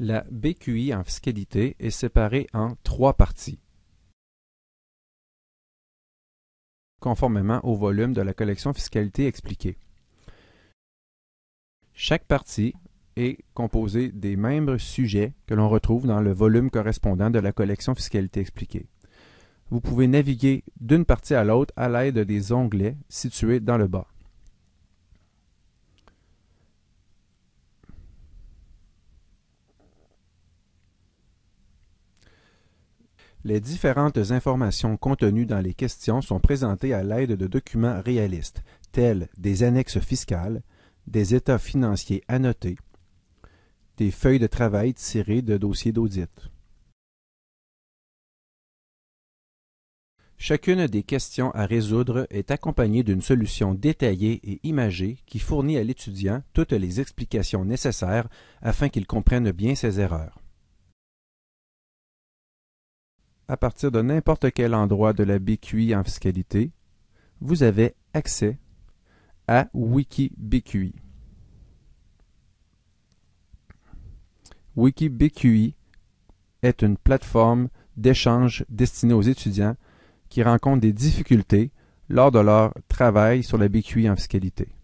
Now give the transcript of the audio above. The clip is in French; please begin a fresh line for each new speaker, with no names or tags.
La BQI en fiscalité est séparée en trois parties. conformément au volume de la collection fiscalité expliquée. Chaque partie est composée des mêmes sujets que l'on retrouve dans le volume correspondant de la collection fiscalité expliquée. Vous pouvez naviguer d'une partie à l'autre à l'aide des onglets situés dans le bas. Les différentes informations contenues dans les questions sont présentées à l'aide de documents réalistes, tels des annexes fiscales, des états financiers annotés, des feuilles de travail tirées de dossiers d'audit. Chacune des questions à résoudre est accompagnée d'une solution détaillée et imagée qui fournit à l'étudiant toutes les explications nécessaires afin qu'il comprenne bien ses erreurs à partir de n'importe quel endroit de la BQI en fiscalité, vous avez accès à WikiBQI. WikiBQI est une plateforme d'échange destinée aux étudiants qui rencontrent des difficultés lors de leur travail sur la BQI en fiscalité.